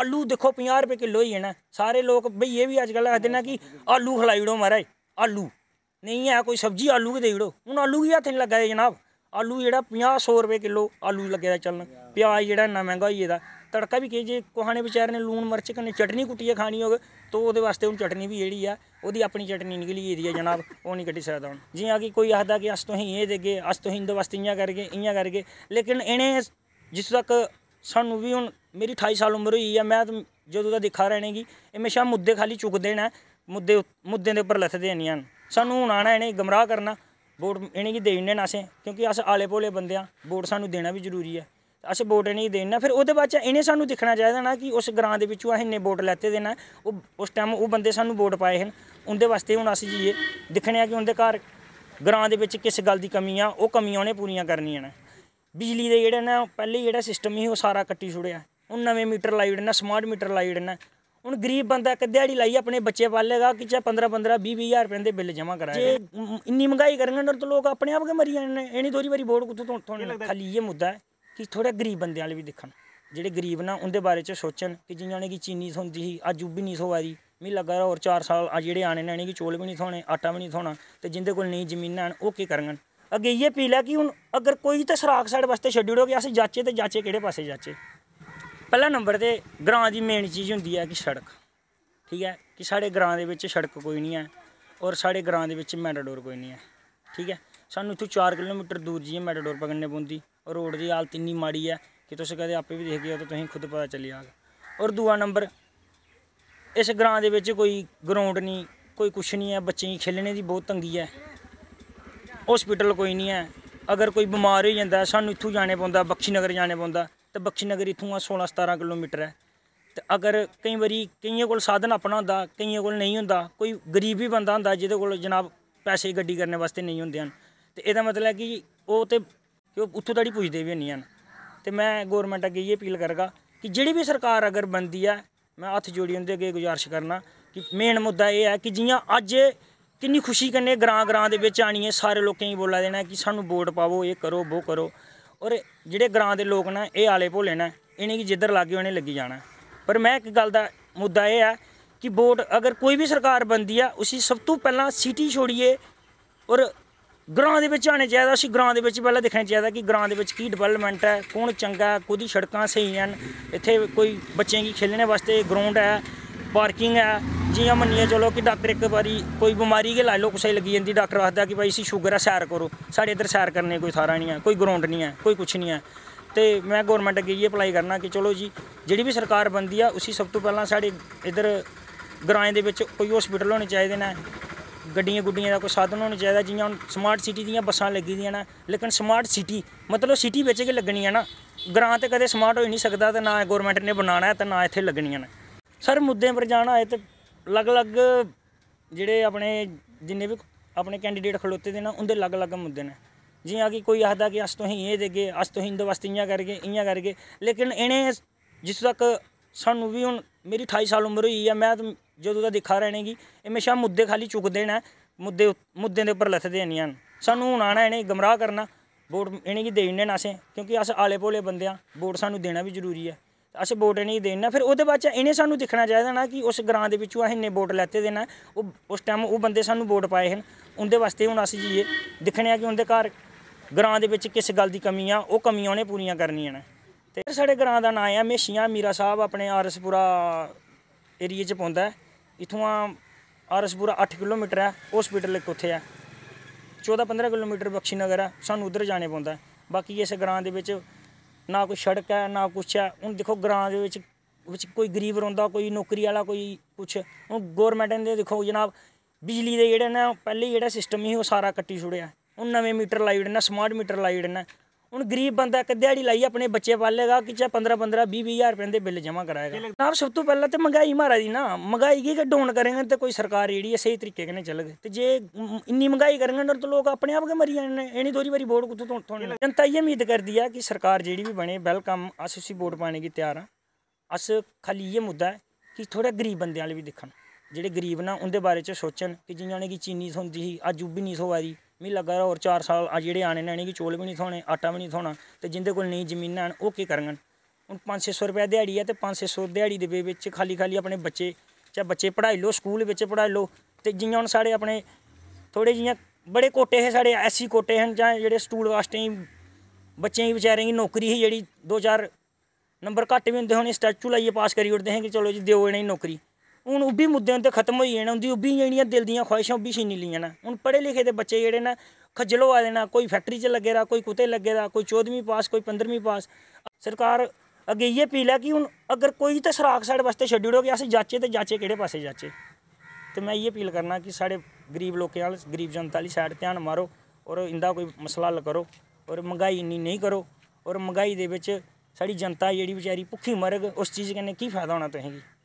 ਆਲੂ ਦੇਖੋ 50 ਰੁਪਏ ਕਿਲੋ ਹੀ ਹੈ ਨਾ ਸਾਰੇ ਲੋਕ ਬਈ ਇਹ ਵੀ ਅੱਜ ਕੱਲ ਆਖਦੇ ਨਾ ਕਿ ਆਲੂ ਖਲਾਈ ਡੋ ਮਹਾਰਾਜ ਆਲੂ ਨਹੀਂ ਹੈ ਕੋਈ ਸਬਜ਼ੀ ਆਲੂ ਕੀ ਦੇ ਡੋ ਹੁਣ ਆਲੂ ਵੀ ਹੱਥ ਨਹੀਂ ਲੱਗਾ ਜਨਾਬ ਆਲੂ ਜਿਹੜਾ 50 100 ਰੁਪਏ ਕਿਲੋ ਆਲੂ ਲੱਗਿਆ ਚੱਲਣ ਪਿਆਜ਼ ਜਿਹੜਾ ਨਾ ਮਹਿੰਗਾ ਹੋਈ ਇਹਦਾ ਤੜਕਾ ਵੀ ਕਿ ਜੇ ਕੋਹਾਣੇ ਵਿਚਾਰ ਨੇ ਲੂਣ ਮਰਚ ਕਨੇ ਚਟਨੀ ਕੁੱਟੀਏ ਖਾਣੀ ਹੋਵੇ ਤੋ ਉਹਦੇ ਵਾਸਤੇ ਹੁਣ ਚਟਨੀ ਵੀ ਜਿਹੜੀ ਆ ਉਹਦੀ ਆਪਣੀ ਚਟਨੀ ਨਿਕਲੀ ਇਹਦੀ ਆ ਜਨਾਬ ਉਹ ਨਹੀਂ ਕੱਢੀ ਸਕਦਾ ਹੁਣ ਜੀ ਆ ਕਿ ਕੋਈ ਆਖਦਾ ਕਿ ਅਸ ਹੀ ਇਹ ਦੇਗੇ ਅਸ ਤੁਸੀਂ ਹਿੰਦੂ ਵਾਸਤੇ ਇਆਂ ਕਰਕੇ ਇਆਂ ਕਰਕੇ ਲੇਕਿਨ ਇਹਨੇ ਜਿਸ ਤੱਕ ਸਾਨੂੰ ਵੀ ਹੁਣ ਮੇਰੀ 28 ਸਾਲ ਉਮਰ ਹੋਈ ਆ ਮੈਂ ਜਦੋਂ ਦਾ ਦਿਖਾ ਰਹਿਣੇਗੀ ਇਹ ਹਮੇਸ਼ਾ ਮੁੱਦੇ ਖਾਲੀ ਚੁੱਕ ਦੇਣਾ ਮੁੱਦੇ ਮੁੱਦੇ ਦੇ ਉੱਪਰ ਲੱਥਦੇ ਨਹੀਂ ਸਾਨੂੰ ਹੁਣ ਆਣਾ ਇਹਨੇ ਗਮਰਾਹ ਕਰਨਾ ਵੋਟ ਇਹਨੇ ਕੀ ਦੇਣੇ ਨਾ ਸੇ ਕਿਉਂਕਿ ਅਸ ਆਲੇ ਪੋਲੇ ਬੰਦੇ ਆ ਵੋਟ ਸਾਨੂੰ ਦੇਣਾ ਵੀ ਜ਼ਰੂਰੀ ਹੈ ਅਸ ਵੋਟ ਨਹੀਂ ਦੇਣਾ ਫਿਰ ਉਹਦੇ ਬਾਅਦ ਇਹਨੇ ਸਾਨੂੰ ਦਿਖਣਾ ਚਾਹੀਦਾ ਨਾ ਕਿ ਉਸ ਗ੍ਰਾਂ ਦੇ ਵਿੱਚੋਂ ਅਸੀਂ ਨੇ ਵੋਟ ਲੈਤੇ ਦੇਣਾ ਉਹ ਉਸ ਟਾਈਮ ਉਹ ਬੰਦੇ ਸਾਨੂੰ ਵੋਟ ਪਾਏ ਹਨ ਉਹਦੇ ਵਾਸਤੇ ਹੁਣ ਅਸੀਂ ਜੀਏ ਦਿਖਣਿਆ ਕਿ ਉਹਦੇ ਘਰ ਗ੍ਰਾਂ ਦੇ ਵਿੱਚ ਕਿਸ ਗੱਲ ਦੀ ਕਮੀ ਆ ਉਹ ਕਮੀਆਂ ਉਹਨੇ ਪੂਰੀਆਂ ਕਰਨੀਆਂ ਨੇ ਬਿਜਲੀ ਦੇ ਜਿਹੜਾ ਨਾ ਪਹਿਲੇ ਜਿਹੜਾ ਸਿਸਟਮ ਸੀ ਉਹ ਸਾਰਾ ਕੱਟੀ ਛੁੜਿਆ ਹੁਣ ਨਵੇਂ ਮੀਟਰ ਲਾਈ ਦੇਣਾ ਸਮਾਰਟ ਮੀਟਰ ਲਾਈ ਦੇਣਾ ਹੁਣ ਗਰੀਬ ਬੰਦਾ ਕਿ ਦਿਹਾੜੀ ਲਾਈ ਆਪਣੇ ਬੱਚੇ ਪਾਲੇਗਾ ਕਿ ਚਾ 15 15 20 20000 ਰੁਪਏ ਦੇ ਬਿੱਲ ਜਮਾ ਕਰਾਏਗਾ ਜੇ ਇੰਨੀ ਮਹਿੰਗਾਈ ਕਰਨਗੇ ਤਾਂ ਲੋਕ ਆਪਣੇ ਆਪ ਕੇ ਮਰੀ ਜਾਣੇ ਇਹ ਨਹੀਂ ਦੋਰੀ ਵਾਰੀ ਬੋਰਡ ਕੁੱਤੋਂ ਤੋਂ ਖਾਲੀ ਇਹ ਮੁੱਦਾ ਹੈ ਕਿ ਥੋੜਾ ਗਰੀਬ ਬੰਦਿਆਂ ਵਾਲੇ ਵੀ ਦੇਖਣ ਜਿਹੜੇ ਗਰੀਬ ਨਾ ਉਹਦੇ ਬਾਰੇ ਚ ਸੋਚਣ ਕਿ ਜਿਨ੍ਹਾਂ ਨੇ ਕਿ ਚੀਨੀ ਹੁੰਦੀ ਸੀ ਅੱਜ ਉਹ ਵੀ ਨਹੀਂ ਸੋਵਾਰੀ ਮੈਂ ਲੱਗਾ ਹੋਰ 4 ਸਾਲ ਆ ਜਿਹੜੇ ਆਣੇ ਨੇ ਕਿ ਚੋਲ ਵੀ ਨਹੀਂ ਥੋਣੇ ਆਟਾ ਵੀ ਨਹੀਂ ਥੋਣਾ ਤੇ ਜਿੰਦੇ ਕੋਲ ਨਹੀਂ ਜ਼ਮੀਨਾਂ ਹਨ ਉਹ ਕੀ ਕਰਨਗੇ ਅੱਗੇ ਇਹ ਪੀਲਾ ਕਿ ਹੁਣ ਅਗਰ ਕੋਈ ਤਾਂ ਸਰਾਖ ਸਾਡੇ ਵਾਸਤੇ ਸ਼ੈਡਿਊਲ ਹੋ ਗਿਆ ਅਸੀਂ ਜਾਚੇ ਤੇ ਜਾਚੇ ਕਿਹੜੇ ਪਾਸੇ ਜਾਚੇ ਪਹਿਲਾ ਨੰਬਰ ਤੇ ਗ੍ਰਾਂ ਦੀ ਮੇਨ ਚੀਜ਼ ਹੁੰਦੀ ਹੈ ਕਿ ਸੜਕ ਠੀਕ ਹੈ ਕਿ ਸਾਡੇ ਗ੍ਰਾਂ ਦੇ ਵਿੱਚ ਸੜਕ ਕੋਈ ਨਹੀਂ ਹੈ ਔਰ ਸਾਡੇ ਗ੍ਰਾਂ ਦੇ ਵਿੱਚ ਮੈਟਾਡੋਰ ਕੋਈ ਨਹੀਂ ਹੈ ਠੀਕ ਹੈ ਸਾਨੂੰ ਇੱਥੋਂ 4 ਕਿਲੋਮੀਟਰ ਦੂਰ ਜੀ ਮੈਟਾਡੋਰ ਪਕੜਨੇ ਪਉਂਦੀ ਔਰ ਰੋਡ ਦੀ ਹਾਲਤ ਇੰਨੀ ਮਾੜੀ ਹੈ ਕਿ ਤੁਸੀਂ ਕਦੇ ਆਪੇ ਵੀ ਦੇਖ ਗਏ ਤਾਂ ਤੁਸੀਂ ਖੁਦ ਪਤਾ ਚੱਲੀ ਜਾਗਾ ਔਰ ਦੂਆ ਨੰਬਰ ਇਸ ਗ੍ਰਾਂ ਦੇ ਵਿੱਚ ਕੋਈ ਗਰਾਊਂਡ ਨਹੀਂ ਕੋਈ ਕੁਛ ਨਹੀਂ ਹੈ ਬੱਚੇ ਖੇਲਣੇ ਦੀ ਬਹੁਤ ਤੰਗੀ ਹੈ ਹਸਪੀਟਲ ਕੋਈ ਨਹੀਂ ਹੈ ਅਗਰ ਕੋਈ ਬਿਮਾਰ ਹੋ ਜਾਂਦਾ ਸਾਨੂੰ ਇੱਥੋਂ ਜਾਣੇ ਪਉਂਦਾ ਬਖਸ਼ੀ ਨਗਰ ਜਾਣੇ ਪਉਂਦਾ ਤੇ ਬਖਸ਼ੀ ਨਗਰ ਇੱਥੋਂ ਆ 16 17 ਕਿਲੋਮੀਟਰ ਹੈ ਤੇ ਅਗਰ ਕਈ ਵਾਰੀ ਕਈਆਂ ਕੋਲ ਸਾਧਨ ਆਪਣਾ ਹੁੰਦਾ ਕਈਆਂ ਕੋਲ ਨਹੀਂ ਹੁੰਦਾ ਕੋਈ ਗਰੀਬ ਵੀ ਬੰਦਾ ਹੁੰਦਾ ਜਿਹਦੇ ਕੋਲ ਜਨਾਬ ਪੈਸੇ ਗੱਡੀ ਕਰਨ ਵਾਸਤੇ ਨਹੀਂ ਹੁੰਦੇ ਹਨ ਤੇ ਇਹਦਾ ਮਤਲਬ ਹੈ ਕਿ ਉਹ ਤੇ ਉਹ ਉੱਥੋਂ ਤੜੀ ਪੁੱਛਦੇ ਵੀ ਨਹੀਂ ਹਨ ਤੇ ਮੈਂ ਗਵਰਨਮੈਂਟ ਅੱਗੇ ਇਹ ਅਪੀਲ ਕਰਗਾ ਕਿ ਜਿਹੜੀ ਵੀ ਸਰਕਾਰ ਅਗਰ ਬੰਦੀ ਹੈ ਮੈਂ ਹੱਥ ਜੋੜੀ ਹੁੰਦੇ ਅੱਗੇ ਗੁਜ਼ਾਰਿਸ਼ ਕਰਨਾ ਕਿ ਮੇਨ ਮੁੱਦਾ ਇਹ ਹੈ ਕਿ ਜਿਵੇਂ ਅੱਜ ਕਿੰਨੀ ਖੁਸ਼ੀ ਕਰਨੇ ਗ੍ਰਾਂ-ਗ੍ਰਾਂ ਦੇ ਵਿੱਚ ਆਣੀਏ ਸਾਰੇ ਲੋਕਾਂ ਹੀ ਬੋਲਾ ਦੇਣਾ ਕਿ ਸਾਨੂੰ ਵੋਟ ਪਾਵੋ ਇਹ ਕਰੋ ਉਹ ਕਰੋ ਔਰ ਜਿਹੜੇ ਗ੍ਰਾਂ ਦੇ ਲੋਕ ਨਾ ਇਹ ਆਲੇ ਭੋਲੇ ਨਾ ਇਹਨੇ ਕੀ ਜਿੱਧਰ ਲੱਗੇ ਉਹਨੇ ਲੱਗੀ ਜਾਣਾ ਪਰ ਮੈਂ ਇੱਕ ਗੱਲ ਦਾ ਮੁੱਦਾ ਇਹ ਆ ਕਿ ਵੋਟ ਅਗਰ ਕੋਈ ਵੀ ਸਰਕਾਰ ਬੰਦੀ ਆ ਉਸੇ ਸਭ ਤੋਂ ਪਹਿਲਾਂ ਸਿਟੀ ਛੋੜੀਏ ਔਰ ਗ੍ਰਾਂ ਦੇ ਵਿੱਚ ਆਣੇ ਚਾਹੀਦਾ ਅਸੀਂ ਗ੍ਰਾਂ ਦੇ ਵਿੱਚ ਪਹਿਲਾਂ ਦੇਖਣਾ ਚਾਹੀਦਾ ਕਿ ਗ੍ਰਾਂ ਦੇ ਵਿੱਚ ਕੀ ਡਿਵੈਲਪਮੈਂਟ ਹੈ ਕੌਣ ਚੰਗਾ ਕੋਈ ਸੜਕਾਂ ਸਹੀ ਹਨ ਇੱਥੇ ਕੋਈ ਬੱਚਿਆਂ ਦੀ ਖੇਡਣ ਵਾਸਤੇ ਗਰਾਊਂਡ ਹੈ ਪਾਰਕਿੰਗ ਹੈ ਜੀਆਂ ਮੰਨੀਏ ਚਲੋ ਕਿ ਡਾਕਟਰ ਇੱਕ ਵਾਰੀ ਕੋਈ ਬਿਮਾਰੀ ਕੇ ਲਾ ਲਓ ਕਿਸੇ ਲੱਗੀ ਜਾਂਦੀ ਡਾਕਟਰ ਆਖਦਾ ਕਿ ਭਾਈ ਸੀ ਸ਼ੂਗਰ ਆ ਸੈਰ ਕਰੋ ਸਾਡੇ ਇਧਰ ਸੈਰ ਕਰਨੇ ਕੋਈ ਥਾਰਾ ਨਹੀਂ ਹੈ ਕੋਈ ਗਰਾਊਂਡ ਨਹੀਂ ਹੈ ਕੋਈ ਕੁਛ ਨਹੀਂ ਹੈ ਤੇ ਮੈਂ ਗਵਰਨਮੈਂਟ ਅੱਗੇ ਇਹ ਅਪਲਾਈ ਕਰਨਾ ਕਿ ਚਲੋ ਜੀ ਜਿਹੜੀ ਵੀ ਸਰਕਾਰ ਬੰਦੀ ਆ ਉਸੇ ਸਭ ਤੋਂ ਪਹਿਲਾਂ ਸਾਡੇ ਇਧਰ ਗਰਾਂਏ ਦੇ ਵਿੱਚ ਕੋਈ ਹਸਪੀਟਲ ਹੋਣੇ ਚਾਹੀਦੇ ਨੇ ਗੱਡੀਆਂ ਗੁੱਡੀਆਂ ਦਾ ਕੋਈ ਸਾਧਨ ਹੋਣਾ ਚਾਹੀਦਾ ਜਿਵੇਂ ਹੁਣ ਸਮਾਰਟ ਸਿਟੀ ਦੀਆਂ ਬੱਸਾਂ ਲੱਗੀ ਦੀਆਂ ਨਾ ਲੇਕਿਨ ਸਮਾਰਟ ਸਿਟੀ ਮਤਲਬ ਸਿਟੀ ਵਿੱਚ ਕੇ ਲੱਗਣੀ ਆ ਨਾ ਗਰਾਂ ਤੇ ਕਦੇ ਸਮਾਰਟ ਹੋ ਨਹੀਂ ਸਕਦਾ ਤੇ ਨਾ ਗਵਰਨਮੈਂਟ ਨੇ ਬਣਾਣਾ ਤੇ ਨਾ ਇੱਥੇ ਲੱਗਣੀਆਂ ਨੇ ਸਰ ਮੁੱਦੇ ਪਰ ਜਾਣਾ ਹੈ ਤੇ ਅਲੱਗ ਅਲੱਗ ਜਿਹੜੇ ਆਪਣੇ ਜਿੰਨੇ ਵੀ ਆਪਣੇ ਕੈਂਡੀਡੇਟ ਖੜੋਤੇ ਦੇ ਨਾ ਉਹਦੇ ਅਲੱਗ ਅਲੱਗ ਮੁੱਦੇ ਨੇ ਜਿਵੇਂ ਕਿ ਕੋਈ ਆਖਦਾ ਕਿ ਅਸ ਤੋਂ ਹੀ ਇਹ ਦੇਗੇ ਅਸ ਤੋਂ ਹਿੰਦ ਵਸਤੀ ਇਆਂ ਕਰਕੇ ਇਆਂ ਕਰਕੇ ਲੇਕਿਨ ਇਹਨੇ ਜਿਸ ਤੱਕ ਸਾਨੂੰ ਵੀ ਹੁਣ ਮੇਰੀ 28 ਸਾਲ ਉਮਰ ਹੋਈ ਆ ਮੈਂ ਜਦੋਂ ਦਾ ਦੇਖਾ ਰਹਿਣੇਗੀ ਮੇਸ਼ਾ ਮੁੱਦੇ ਖਾਲੀ ਚੁੱਕ ਦੇਣਾ ਮੁੱਦੇ ਮੁੱਦੇ ਦੇ ਉੱਪਰ ਲੱਥ ਦੇਣੀਆਂ ਸਾਨੂੰ ਹੁਣ ਆਣਾ ਇਹਨੇ ਗਮਰਾਹ ਕਰਨਾ ਵੋਟ ਇਹਨੇ ਕੀ ਦੇ ਦੇਣੇ ਨਾ ਕਿਉਂਕਿ ਅਸ ਆਲੇ ਪੋਲੇ ਬੰਦੇ ਆ ਵੋਟ ਸਾਨੂੰ ਦੇਣਾ ਵੀ ਜ਼ਰੂਰੀ ਆ ਅਸੀਂ ਵੋਟ ਨਹੀਂ ਦੇਣਾ ਫਿਰ ਉਹਦੇ ਬਾਅਦ ਇਹਨੇ ਸਾਨੂੰ ਦਿਖਣਾ ਚਾਹੀਦਾ ਨਾ ਕਿ ਉਸ ਗਰਾਂ ਦੇ ਵਿੱਚੋਂ ਅਸੀਂ ਨੇ ਵੋਟ ਲੈਤੇ ਦੇਣਾ ਉਹ ਉਸ ਟਾਈਮ ਉਹ ਬੰਦੇ ਸਾਨੂੰ ਵੋਟ ਪਾਏ ਹਨ ਉਹਦੇ ਵਾਸਤੇ ਹੁਣ ਅਸੀਂ ਜੀਏ ਦੇਖਣੇ ਆ ਕਿ ਉਹਦੇ ਘਰ ਗਰਾਂ ਦੇ ਵਿੱਚ ਕਿਸ ਗੱਲ ਦੀ ਕਮੀ ਆ ਉਹ ਕਮੀ ਉਹਨੇ ਪੂਰੀਆਂ ਕਰਨੀਆਂ ਨੇ ਤੇ ਸਾਡੇ ਗਰਾਂ ਦਾ ਨਾਮ ਆ ਮੇਸ਼ੀਆਂ ਮੀਰਾ ਸਾਹਿਬ ਆਪਣੇ ਆਰਸਪੁਰਾ ਏਰੀਆ 'ਚ ਪੁੰਦਾ ਇਥੋਂ ਆਰਸਪੁਰਾ 8 ਕਿਲੋਮੀਟਰ ਹੈ ਹਸਪੀਟਲ ਇੱਕ ਉੱਥੇ ਆ 14-15 ਕਿਲੋਮੀਟਰ ਬਖਸ਼ੀ ਨਗਰ ਆ ਸਾਨੂੰ ਉਧਰ ਜਾਣੇ ਪੈਂਦਾ ਬਾਕੀ ਇਸ ਗਰਾਂ ਦੇ ਵਿੱਚ ਨਾ ਕੋਈ ਸੜਕ ਹੈ ਨਾ ਕੁਛ ਹੈ ਹੁਣ ਦੇਖੋ ਗਰਾਂ ਦੇ ਵਿੱਚ ਵਿੱਚ ਕੋਈ ਗਰੀਬ ਰਹਿੰਦਾ ਕੋਈ ਨੌਕਰੀ ਵਾਲਾ ਕੋਈ ਕੁਛ ਹੁਣ ਗਵਰਨਮੈਂਟ ਨੇ ਦੇਖੋ ਜਨਾਬ ਬਿਜਲੀ ਦੇ ਜਿਹੜੇ ਨੇ ਪਹਿਲੇ ਜਿਹੜਾ ਸਿਸਟਮ ਹੀ ਉਹ ਸਾਰਾ ਕੱਟੀ ਛੁੜਿਆ ਉਹ ਨਵੇਂ ਮੀਟਰ ਲਾਈ ਨੇ ਸਮਾਰਟ ਮੀਟਰ ਲਾਈ ਨੇ ਹੁਣ ਗਰੀਬ ਬੰਦਾ ਇੱਕ ਦਿਹਾੜੀ ਲਾਈ ਆਪਣੇ ਬੱਚੇ ਪਾਲੇਗਾ ਕਿ ਚਾ 15 15 20 20000 ਰੁਪਏ ਦੇ ਬਿੱਲ ਜਮਾ ਕਰਾਏਗਾ ਜਨਾਬ ਸਭ ਤੋਂ ਪਹਿਲਾਂ ਤੇ ਮਹਿੰਗਾਈ ਮਾਰਾ ਦੀ ਨਾ ਮਹਿੰਗਾਈ ਕੀ ਡੋਨ ਕਰੇਗਾ ਤੇ ਕੋਈ ਸਰਕਾਰ ਜਿਹੜੀ ਹੈ ਸਹੀ ਤਰੀਕੇ ਨਾਲ ਚੱਲੇਗੀ ਤੇ ਜੇ ਇੰਨੀ ਮਹਿੰਗਾਈ ਕਰਨਗੇ ਤਾਂ ਲੋਕ ਆਪਣੇ ਆਪ ਕੇ ਮਰੀ ਜਾਣਗੇ ਇਹਨੀ ਦੋਰੀ ਵਾਰੀ ਬੋਰਡ ਕੁੱਥੋਂ ਤੋਂ ਜਨਤਾ ਇਹ ਉਮੀਦ ਕਰਦੀ ਆ ਕਿ ਸਰਕਾਰ ਜਿਹੜੀ ਵੀ ਬਣੇ ਵੈਲਕਮ ਅਸੀਂ ਬੋਰਡ ਪਾਣੇ ਦੀ ਤਿਆਰ ਆ ਅਸ ਖਾਲੀ ਇਹ ਮੁੱਦਾ ਹੈ ਕਿ ਥੋੜਾ ਗਰੀਬ ਬੰਦਿਆਂ ਵਾਲੇ ਵੀ ਦੇਖਣ ਜਿਹੜੇ ਗਰੀਬ ਨਾ ਉਹਦੇ ਬਾਰੇ ਚ ਸੋਚਣ ਕਿ ਜਿਨ੍ਹਾਂ ਨੇ ਕਿ ਚੀਨੀ ਸੁਣਦੀ ਸੀ ਅੱਜ ਉਹ ਵੀ ਨਹੀਂ ਸੋਵਾਰੀ ਮੈਂ ਲੱਗਾ ਹੋਰ 4 ਸਾਲ ਆ ਜਿਹੜੇ ਆਣੇ ਨੇ ਨਹੀਂ ਕਿ ਚੋਲ ਵੀ ਨਹੀਂ ਥੋਣੇ ਆਟਾ ਵੀ ਨਹੀਂ ਥੋਣਾ ਤੇ ਜਿੰਦੇ ਕੋਲ ਨਹੀਂ ਜ਼ਮੀਨਾਂ ਉਹ ਕੀ ਕਰਨਗੇ ਹੁਣ 5-600 ਰੁਪਏ ਦਿਹਾੜੀ ਆ ਤੇ 500 ਦਿਹਾੜੀ ਦੇ ਵਿੱਚ ਖਾਲੀ ਖਾਲੀ ਆਪਣੇ ਬੱਚੇ ਚਾ ਬੱਚੇ ਪੜ੍ਹਾਈ ਲੋ ਸਕੂਲ ਵਿੱਚ ਪੜ੍ਹਾਈ ਲੋ ਤੇ ਜਿਹਾਂ ਹੁਣ ਸਾਡੇ ਆਪਣੇ ਥੋੜੇ ਜਿਹਾਂ ਬੜੇ ਕੋਟੇ ਹੈ ਸਾਡੇ ਐਸੀ ਕੋਟੇ ਹਨ ਜਾਂ ਜਿਹੜੇ ਸਟੂਲ ਵਾਸਤੇ ਬੱਚੇ ਹੀ ਵਿਚਾਰੇ ਦੀ ਨੌਕਰੀ ਹੀ ਜਿਹੜੀ 2-4 ਨੰਬਰ ਘੱਟ ਵੀ ਹੁੰਦੇ ਹੁਣ ਸਟੈਚੂ ਲਾਈਏ ਪਾਸ ਕਰੀ ਉੜਦੇ ਹਨ ਕਿ ਚਲੋ ਜੀ ਦਿਓ ਇਹਨਾਂ ਨੂੰ ਨੌਕਰੀ ਹੁਣ ਉਹ ਵੀ ਮੁੱਦਿਆਂ ਤੇ ਖਤਮ ਹੋਈ ਜਾਣਾ ਹੁੰਦੀ ਉਹ ਵੀ ਜਿਹੜੀਆਂ ਦਿਲ ਦੀਆਂ ਖੁਆਇਸ਼ਾਂ ਉਹ ਵੀ ਛੀਨ ਲਈਆਂ ਨਾ ਹੁਣ ਪੜੇ ਲਿਖੇ ਦੇ ਬੱਚੇ ਜਿਹੜੇ ਨਾ ਖੱਜਲੋ ਆ ਦੇਣਾ ਕੋਈ ਫੈਕਟਰੀ 'ਚ ਲੱਗੇ ਰਾ ਕੋਈ ਕੁਤੇ ਰਾ ਕੋਈ 14ਵੀਂ ਪਾਸ ਕੋਈ 15ਵੀਂ ਪਾਸ ਸਰਕਾਰ ਅੱਗੇ ਇਹ ਪੀ ਲੈ ਕਿ ਹੁਣ ਅਗਰ ਕੋਈ ਤਾਂ ਸਰਾਖ ਸਾਡ ਵਾਸਤੇ ਛੱਡਿਓ ਹੋ ਗਿਆ ਅਸੀਂ ਜਾਚੇ ਤੇ ਜਾਚੇ ਕਿਹੜੇ ਪਾਸੇ ਜਾਚੇ ਤੇ ਮੈਂ ਇਹ ਅਪੀਲ ਕਰਨਾ ਕਿ ਸਾਡੇ ਗਰੀਬ ਲੋਕਾਂ ਵਾਲ ਗਰੀਬ ਜਨਤਾ ਲਈ ਸਾਈਡ ਧਿਆਨ ਮਾਰੋ ਔਰ ਇੰਦਾ ਕੋਈ ਮਸਲਾ ਹੱਲ ਕਰੋ ਔਰ ਮਹਿੰਗਾਈ ਇੰਨੀ ਨਹੀਂ ਕਰੋ ਔਰ ਮਹਿੰਗਾਈ ਦੇ ਵਿੱਚ ਸਾਡੀ ਜਨਤਾ ਜਿਹੜੀ ਵਿਚਾਰੀ ਭੁੱਖੀ ਮਰਗ ਉਸ ਚੀਜ਼ ਕਨੇ ਕੀ ਫਾਇਦਾ ਹੋਣਾ ਤੁਸੀਂ